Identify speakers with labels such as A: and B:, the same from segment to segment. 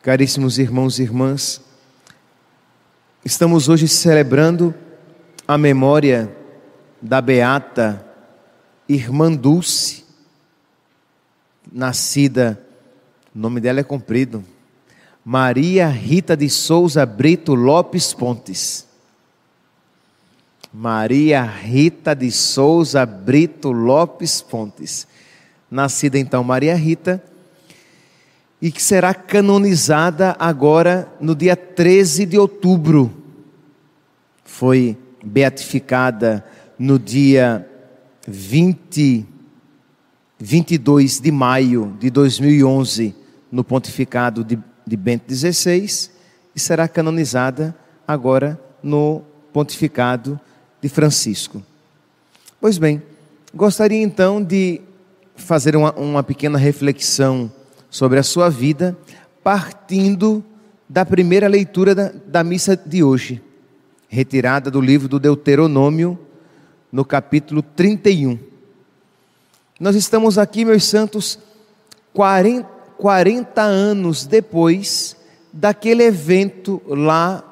A: Caríssimos irmãos e irmãs, estamos hoje celebrando a memória da beata Irmã Dulce, nascida, o nome dela é comprido, Maria Rita de Souza Brito Lopes Pontes. Maria Rita de Souza Brito Lopes Pontes. Nascida então Maria Rita, e que será canonizada agora no dia 13 de outubro. Foi beatificada no dia 20, 22 de maio de 2011, no pontificado de, de Bento XVI, e será canonizada agora no pontificado de Francisco. Pois bem, gostaria então de fazer uma, uma pequena reflexão sobre a sua vida, partindo da primeira leitura da, da missa de hoje, retirada do livro do Deuteronômio, no capítulo 31. Nós estamos aqui, meus santos, 40, 40 anos depois daquele evento lá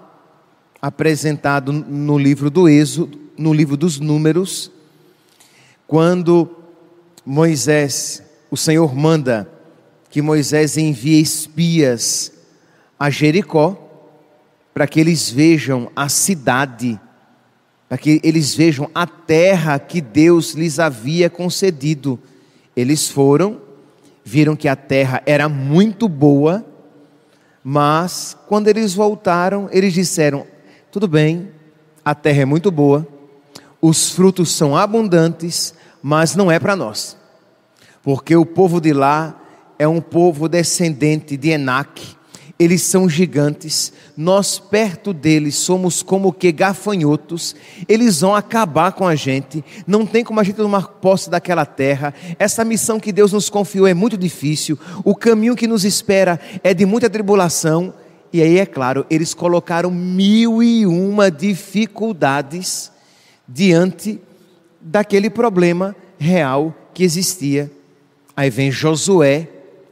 A: apresentado no livro do Êxodo, no livro dos Números, quando Moisés, o Senhor manda que Moisés envia espias a Jericó para que eles vejam a cidade, para que eles vejam a terra que Deus lhes havia concedido. Eles foram, viram que a terra era muito boa, mas quando eles voltaram, eles disseram: tudo bem, a terra é muito boa, os frutos são abundantes, mas não é para nós, porque o povo de lá é um povo descendente de Enaque. Eles são gigantes, nós perto deles somos como que gafanhotos, eles vão acabar com a gente, não tem como a gente tomar posse daquela terra. Essa missão que Deus nos confiou é muito difícil, o caminho que nos espera é de muita tribulação, e aí, é claro, eles colocaram mil e uma dificuldades diante daquele problema real que existia. Aí vem Josué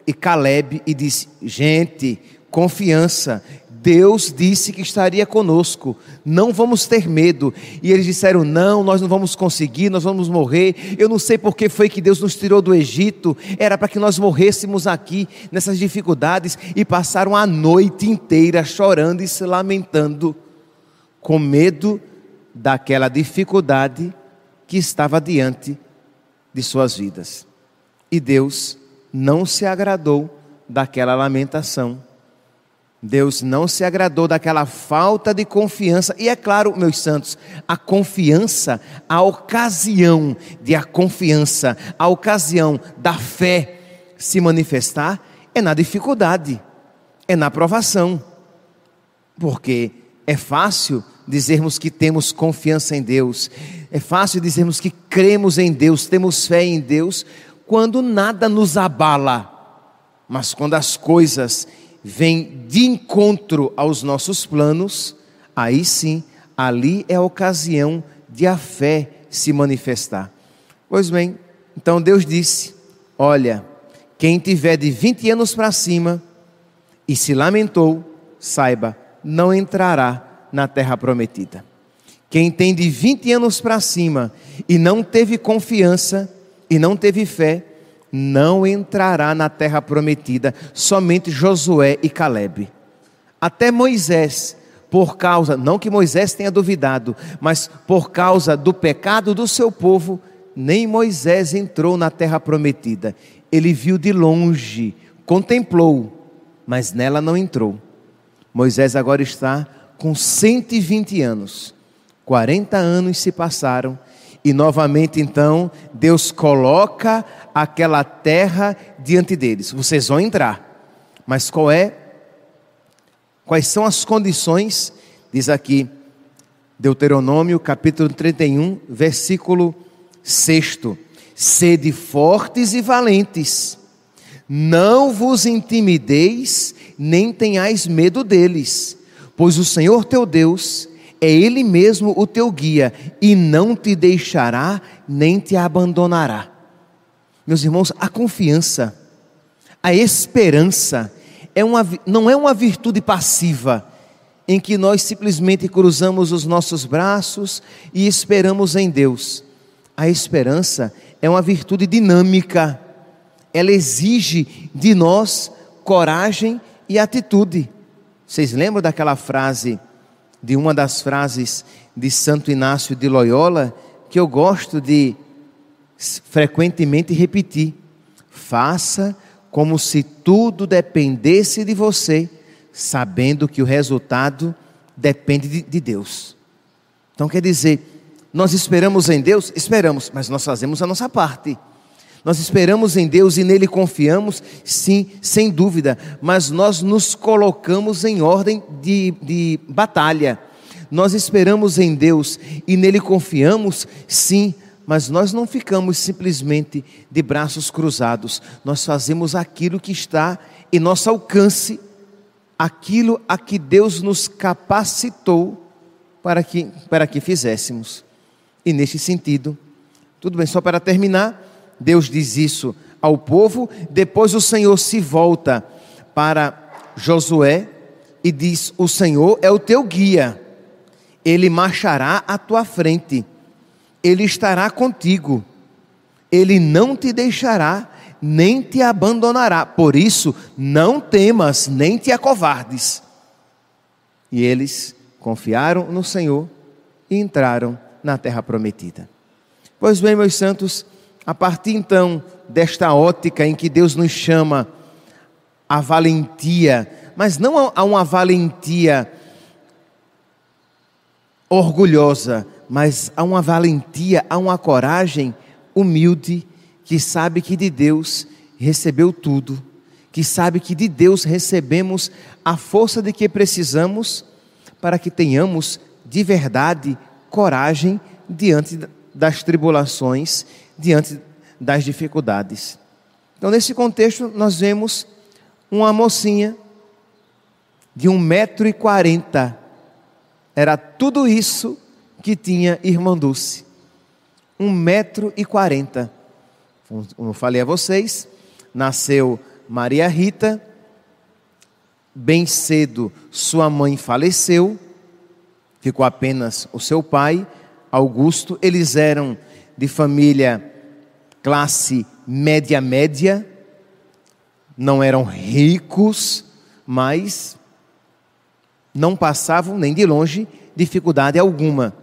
A: e Caleb e disse: Gente, confiança, Deus disse que estaria conosco, não vamos ter medo. E eles disseram: Não, nós não vamos conseguir, nós vamos morrer. Eu não sei porque foi que Deus nos tirou do Egito, era para que nós morrêssemos aqui nessas dificuldades. E passaram a noite inteira chorando e se lamentando, com medo daquela dificuldade que estava diante de suas vidas. E Deus não se agradou daquela lamentação. Deus não se agradou daquela falta de confiança. E é claro, meus santos, a confiança, a ocasião de a confiança, a ocasião da fé se manifestar é na dificuldade, é na provação. Porque é fácil dizermos que temos confiança em Deus, é fácil dizermos que cremos em Deus, temos fé em Deus, quando nada nos abala, mas quando as coisas vêm de encontro aos nossos planos, aí sim, ali é a ocasião de a fé se manifestar. Pois bem, então Deus disse: Olha, quem tiver de 20 anos para cima e se lamentou, saiba, não entrará na terra prometida. Quem tem de 20 anos para cima e não teve confiança, e não teve fé, não entrará na terra prometida, somente Josué e Caleb. Até Moisés, por causa, não que Moisés tenha duvidado, mas por causa do pecado do seu povo, nem Moisés entrou na terra prometida. Ele viu de longe, contemplou, mas nela não entrou. Moisés agora está com 120 anos. 40 anos se passaram e novamente então, Deus coloca aquela terra diante deles. Vocês vão entrar. Mas qual é? Quais são as condições? Diz aqui Deuteronômio, capítulo 31, versículo 6. Sede fortes e valentes. Não vos intimideis, nem tenhais medo deles, pois o Senhor teu Deus é Ele mesmo o teu guia e não te deixará nem te abandonará. Meus irmãos, a confiança, a esperança, é uma, não é uma virtude passiva em que nós simplesmente cruzamos os nossos braços e esperamos em Deus. A esperança é uma virtude dinâmica, ela exige de nós coragem e atitude. Vocês lembram daquela frase? de uma das frases de Santo Inácio de Loyola que eu gosto de frequentemente repetir: faça como se tudo dependesse de você, sabendo que o resultado depende de, de Deus. Então quer dizer, nós esperamos em Deus? Esperamos, mas nós fazemos a nossa parte. Nós esperamos em Deus e nele confiamos, sim, sem dúvida, mas nós nos colocamos em ordem de, de batalha. Nós esperamos em Deus e nele confiamos, sim, mas nós não ficamos simplesmente de braços cruzados. Nós fazemos aquilo que está em nosso alcance, aquilo a que Deus nos capacitou para que, para que fizéssemos. E neste sentido, tudo bem, só para terminar, Deus diz isso ao povo. Depois o Senhor se volta para Josué e diz: O Senhor é o teu guia, ele marchará à tua frente, ele estará contigo, ele não te deixará, nem te abandonará. Por isso, não temas, nem te acovardes. E eles confiaram no Senhor e entraram na terra prometida. Pois bem, meus santos, a partir então desta ótica em que Deus nos chama a valentia, mas não a uma valentia orgulhosa, mas a uma valentia, a uma coragem humilde que sabe que de Deus recebeu tudo, que sabe que de Deus recebemos a força de que precisamos para que tenhamos de verdade coragem diante das tribulações, diante das dificuldades. Então, nesse contexto, nós vemos uma mocinha de 1,40m. Era tudo isso que tinha Irmã Dulce. 1,40m. Como falei a vocês, nasceu Maria Rita. Bem cedo, sua mãe faleceu. Ficou apenas o seu pai Augusto. Eles eram de família classe média-média, não eram ricos, mas não passavam nem de longe dificuldade alguma.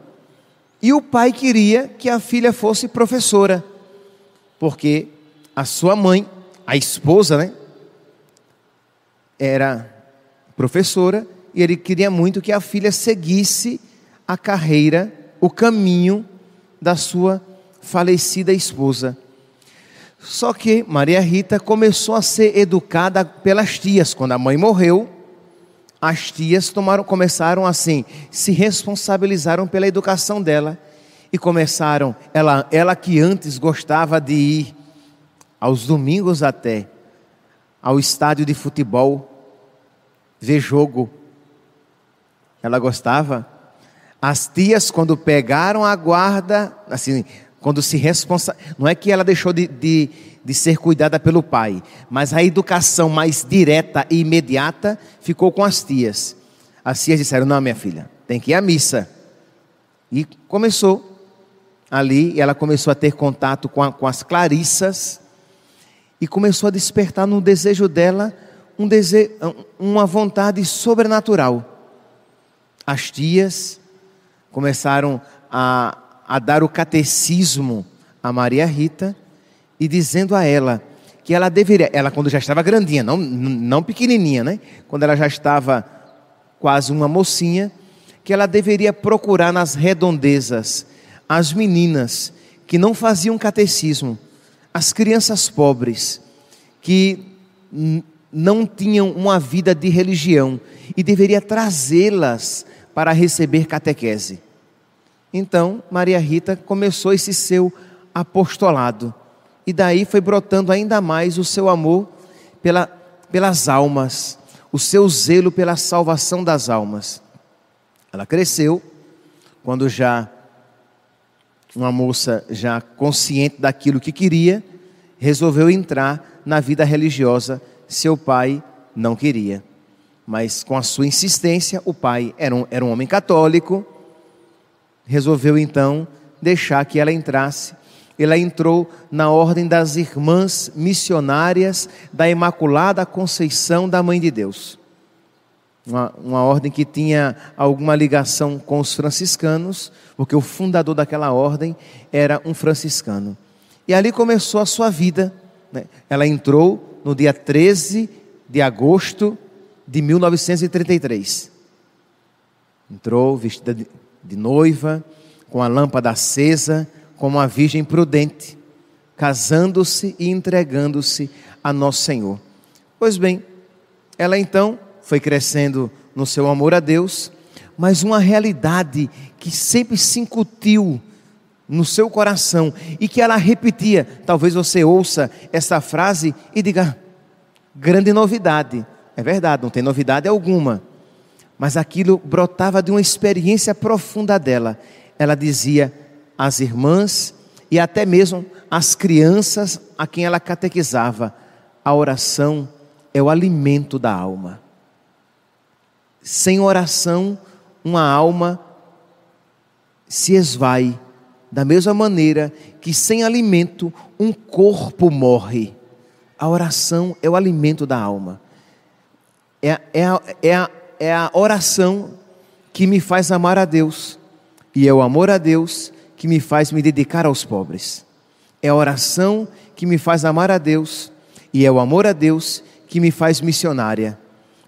A: E o pai queria que a filha fosse professora, porque a sua mãe, a esposa, né, era professora e ele queria muito que a filha seguisse a carreira o caminho da sua falecida esposa. Só que Maria Rita começou a ser educada pelas tias. Quando a mãe morreu, as tias tomaram, começaram assim, se responsabilizaram pela educação dela e começaram, ela, ela que antes gostava de ir aos domingos até ao estádio de futebol ver jogo. Ela gostava as tias, quando pegaram a guarda, assim, quando se responsa, não é que ela deixou de, de, de, ser cuidada pelo pai, mas a educação mais direta e imediata ficou com as tias. As tias disseram: Não, minha filha, tem que ir à missa. E começou ali, ela começou a ter contato com, a, com as Clarissas e começou a despertar no desejo dela um desejo, uma vontade sobrenatural. As tias começaram a, a dar o catecismo a Maria Rita e dizendo a ela que ela deveria, ela quando já estava grandinha, não, não pequenininha, né? Quando ela já estava quase uma mocinha, que ela deveria procurar nas redondezas as meninas que não faziam catecismo, as crianças pobres que não tinham uma vida de religião e deveria trazê-las para receber catequese. Então, Maria Rita começou esse seu apostolado. E daí foi brotando ainda mais o seu amor pela, pelas almas, o seu zelo pela salvação das almas. Ela cresceu quando já uma moça já consciente daquilo que queria, resolveu entrar na vida religiosa. Seu pai não queria mas com a sua insistência, o pai era um, era um homem católico, resolveu então deixar que ela entrasse. Ela entrou na ordem das irmãs missionárias da Imaculada Conceição da Mãe de Deus. Uma, uma, ordem que tinha alguma ligação com os franciscanos, porque o fundador daquela ordem era um franciscano. E ali começou a sua vida. Né? Ela entrou no dia 13 de agosto de 1933. Entrou vestida de noiva, com a lâmpada acesa, como uma virgem prudente, casando-se e entregando-se a Nosso Senhor. Pois bem, ela então foi crescendo no seu amor a Deus, mas uma realidade que sempre se incutiu no seu coração e que ela repetia. Talvez você ouça essa frase e diga: ah, grande novidade, é verdade, não tem novidade alguma. Mas aquilo brotava de uma experiência profunda dela. Ela dizia às irmãs e até mesmo às crianças a quem ela catequizava: a oração é o alimento da alma. Sem oração, uma alma se esvai, da mesma maneira que sem alimento um corpo morre. A oração é o alimento da alma. É, é, é, a, é a oração que me faz amar a Deus, e é o amor a Deus que me faz me dedicar aos pobres. É a oração que me faz amar a Deus, e é o amor a Deus que me faz missionária.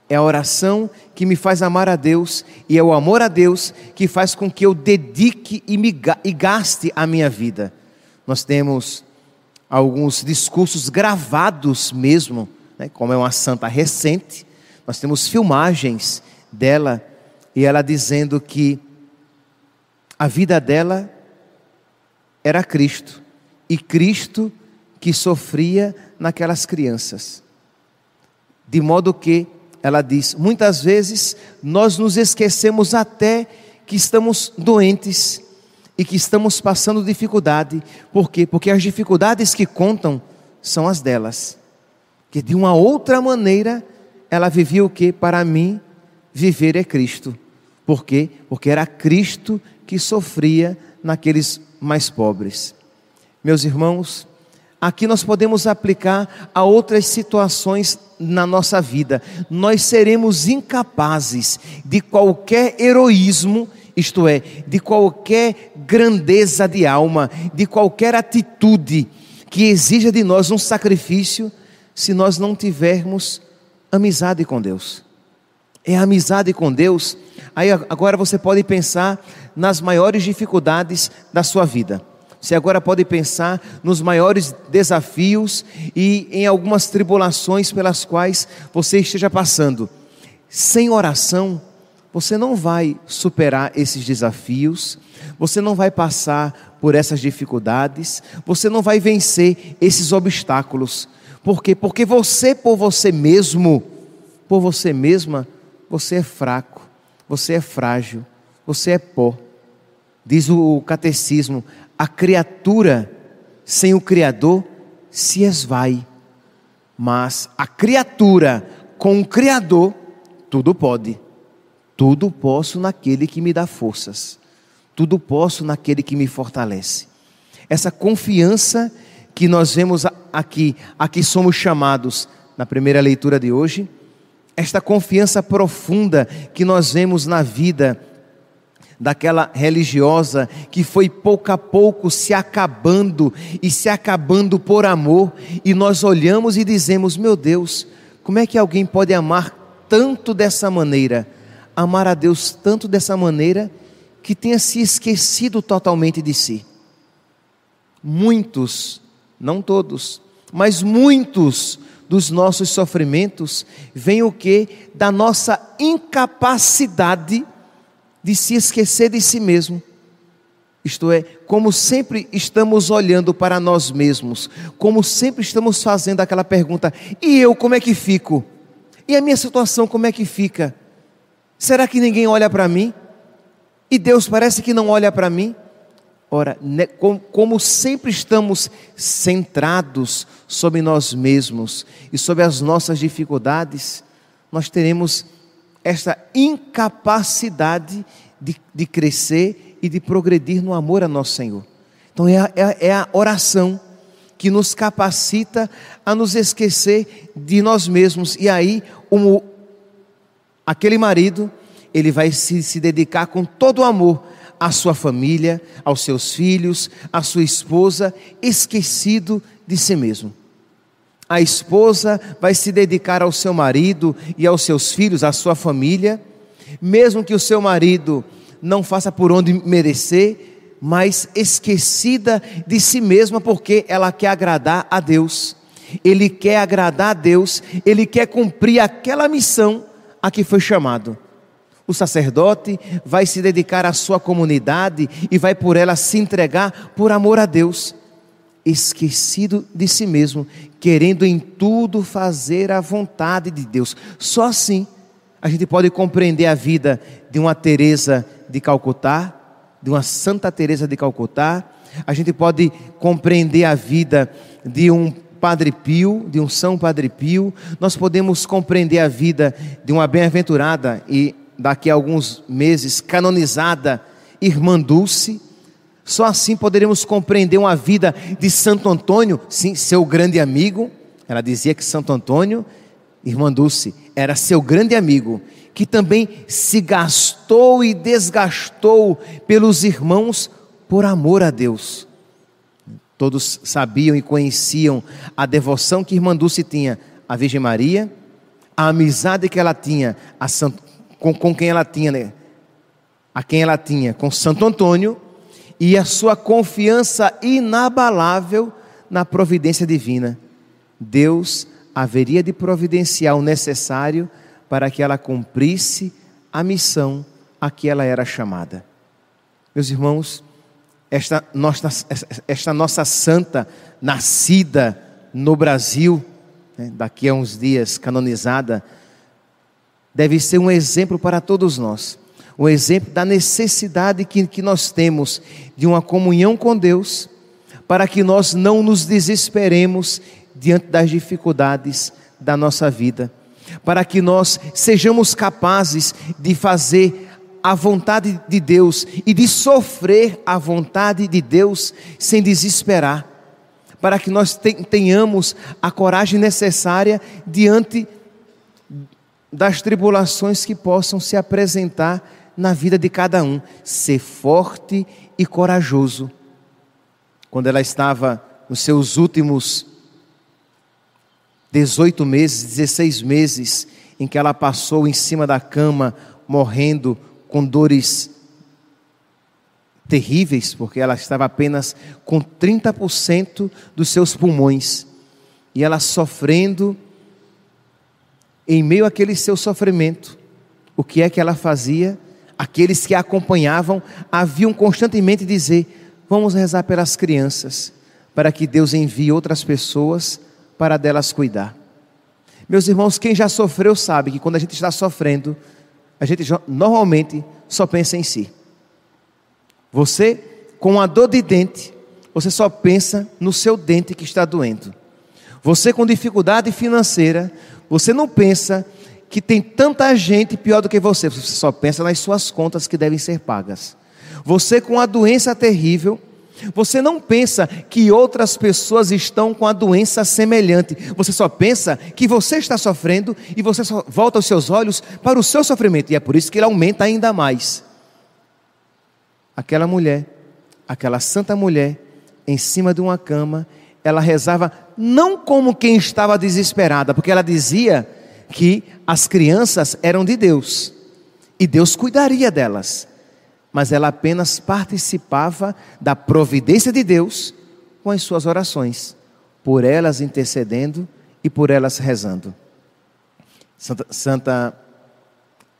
A: É a oração que me faz amar a Deus, e é o amor a Deus que faz com que eu dedique e, me, e gaste a minha vida. Nós temos alguns discursos gravados mesmo, né, como é uma santa recente, nós temos filmagens dela e ela dizendo que a vida dela era Cristo e Cristo que sofria naquelas crianças. De modo que, ela diz, muitas vezes nós nos esquecemos até que estamos doentes e que estamos passando dificuldade. Por quê? Porque as dificuldades que contam são as delas, que de uma outra maneira ela vivia o que? Para mim, viver é Cristo. Por quê? Porque era Cristo que sofria naqueles mais pobres. Meus irmãos, aqui nós podemos aplicar a outras situações na nossa vida. Nós seremos incapazes de qualquer heroísmo, isto é, de qualquer grandeza de alma, de qualquer atitude que exija de nós um sacrifício, se nós não tivermos amizade com Deus. É a amizade com Deus. Aí agora você pode pensar nas maiores dificuldades da sua vida. Você agora pode pensar nos maiores desafios e em algumas tribulações pelas quais você esteja passando. Sem oração, você não vai superar esses desafios, você não vai passar por essas dificuldades, você não vai vencer esses obstáculos. Por quê? Porque você por você mesmo, por você mesma, você é fraco, você é frágil, você é pó. Diz o catecismo: a criatura sem o Criador se esvai, mas a criatura com o Criador tudo pode. Tudo posso naquele que me dá forças. Tudo posso naquele que me fortalece. Essa confiança que nós vemos aqui, a que somos chamados, na primeira leitura de hoje, esta confiança profunda que nós vemos na vida daquela religiosa que foi pouco a pouco se acabando e se acabando por amor, e nós olhamos e dizemos: meu Deus, como é que alguém pode amar tanto dessa maneira? Amar a Deus tanto dessa maneira que tenha se esquecido totalmente de si. Muitos não todos, mas muitos dos nossos sofrimentos vêm o que? Da nossa incapacidade de se esquecer de si mesmo. Isto é, como sempre estamos olhando para nós mesmos, como sempre estamos fazendo aquela pergunta: e eu como é que fico? E a minha situação como é que fica? Será que ninguém olha para mim? E Deus parece que não olha para mim? Ora, né, como sempre estamos centrados sobre nós mesmos e sobre as nossas dificuldades, nós teremos esta incapacidade de, de crescer e de progredir no amor a nosso Senhor. Então, é, é, é a oração que nos capacita a nos esquecer de nós mesmos. E aí, aquele marido, ele vai se, se dedicar com todo o amor à sua família, aos seus filhos, à sua esposa, esquecido de si mesmo. A esposa vai se dedicar ao seu marido e aos seus filhos, à sua família, mesmo que o seu marido não faça por onde merecer, mas esquecida de si mesma, porque ela quer agradar a Deus. Ele quer agradar a Deus, ele quer cumprir aquela missão a que foi chamado. O sacerdote vai se dedicar à sua comunidade e vai por ela se entregar por amor a Deus, esquecido de si mesmo, querendo em tudo fazer a vontade de Deus. Só assim a gente pode compreender a vida de uma Teresa de Calcutá, de uma Santa Teresa de Calcutá, a gente pode compreender a vida de um Padre Pio, de um São Padre Pio, nós podemos compreender a vida de uma bem-aventurada e daqui a alguns meses, canonizada Irmã Dulce. Só assim poderemos compreender uma vida de Santo Antônio, sim, seu grande amigo. Ela dizia que Santo Antônio, Irmã Dulce, era seu grande amigo, que também se gastou e desgastou pelos irmãos por amor a Deus. Todos sabiam e conheciam a devoção que Irmã Dulce tinha à Virgem Maria, a amizade que ela tinha a Santo com, com quem ela tinha, né? a quem ela tinha com Santo Antônio e a sua confiança inabalável na providência divina. Deus haveria de providenciar o necessário para que ela cumprisse a missão a que ela era chamada. Meus irmãos, esta nossa, esta nossa santa, nascida no Brasil, né, daqui a uns dias canonizada, deve ser um exemplo para todos nós um exemplo da necessidade que, que nós temos de uma comunhão com Deus, para que nós não nos desesperemos diante das dificuldades da nossa vida, para que nós sejamos capazes de fazer a vontade de Deus e de sofrer a vontade de Deus sem desesperar, para que nós tenhamos a coragem necessária diante das tribulações que possam se apresentar na vida de cada um. Ser forte e corajoso. Quando ela estava nos seus últimos 18 meses, 16 meses, em que ela passou em cima da cama, morrendo com dores terríveis, porque ela estava apenas com 30% dos seus pulmões. E ela sofrendo em meio àquele seu sofrimento, o que é que ela fazia? Aqueles que a acompanhavam haviam constantemente dizer: Vamos rezar pelas crianças, para que Deus envie outras pessoas para delas cuidar. Meus irmãos, quem já sofreu sabe que quando a gente está sofrendo, a gente normalmente só pensa em si. Você, com a dor de dente, você só pensa no seu dente que está doendo. Você com dificuldade financeira, você não pensa que tem tanta gente pior do que você, você só pensa nas suas contas que devem ser pagas. Você com a doença terrível, você não pensa que outras pessoas estão com a doença semelhante. Você só pensa que você está sofrendo e você só volta os seus olhos para o seu sofrimento. E é por isso que ele aumenta ainda mais. Aquela mulher, aquela santa mulher, em cima de uma cama, ela rezava não como quem estava desesperada, porque ela dizia que as crianças eram de Deus e Deus cuidaria delas, mas ela apenas participava da providência de Deus com as suas orações, por elas intercedendo e por elas rezando. Santa, Santa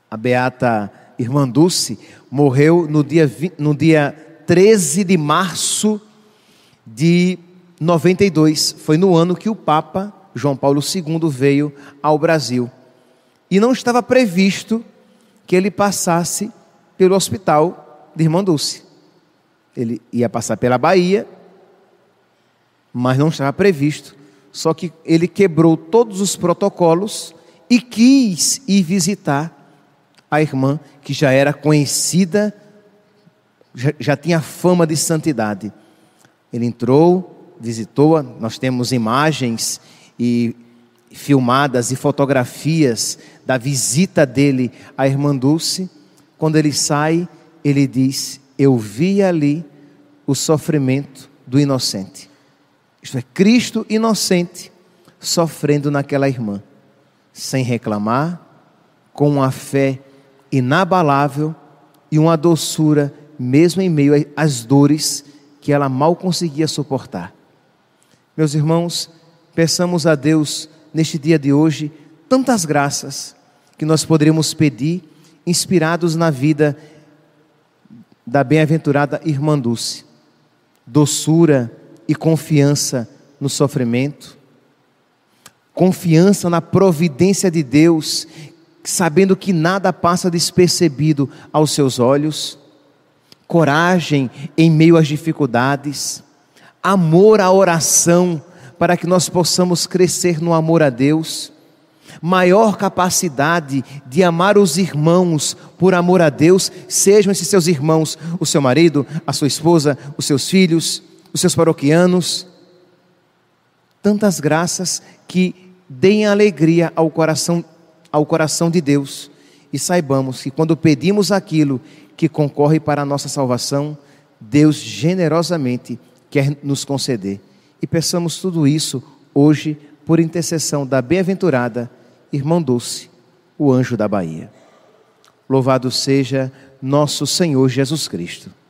A: a beata irmã Dulce morreu no dia, no dia 13 de março de 92, foi no ano que o Papa João Paulo II veio ao Brasil. E não estava previsto que ele passasse pelo hospital de Irmã Dulce. Ele ia passar pela Bahia, mas não estava previsto. Só que ele quebrou todos os protocolos e quis ir visitar a irmã que já era conhecida, já, já tinha fama de santidade. Ele entrou, visitou-a. Nós temos imagens e filmadas e fotografias da visita dele à irmã Dulce. Quando ele sai, ele diz: Eu vi ali o sofrimento do inocente. Isto é, Cristo inocente sofrendo naquela irmã, sem reclamar, com uma fé inabalável e uma doçura, mesmo em meio às dores que ela mal conseguia suportar. Meus irmãos, peçamos a Deus neste dia de hoje tantas graças que nós poderemos pedir, inspirados na vida da bem-aventurada irmã Dulce. Doçura e confiança no sofrimento, confiança na providência de Deus, sabendo que nada passa despercebido aos seus olhos, coragem em meio às dificuldades amor à oração, para que nós possamos crescer no amor a Deus, maior capacidade de amar os irmãos por amor a Deus, sejam esses seus irmãos, o seu marido, a sua esposa, os seus filhos, os seus paroquianos. Tantas graças que deem alegria ao coração, ao coração de Deus e saibamos que quando pedimos aquilo que concorre para a nossa salvação, Deus generosamente quer nos conceder. E peçamos tudo isso hoje por intercessão da bem-aventurada irmã Dulce, o anjo da Bahia. Louvado seja nosso Senhor Jesus Cristo.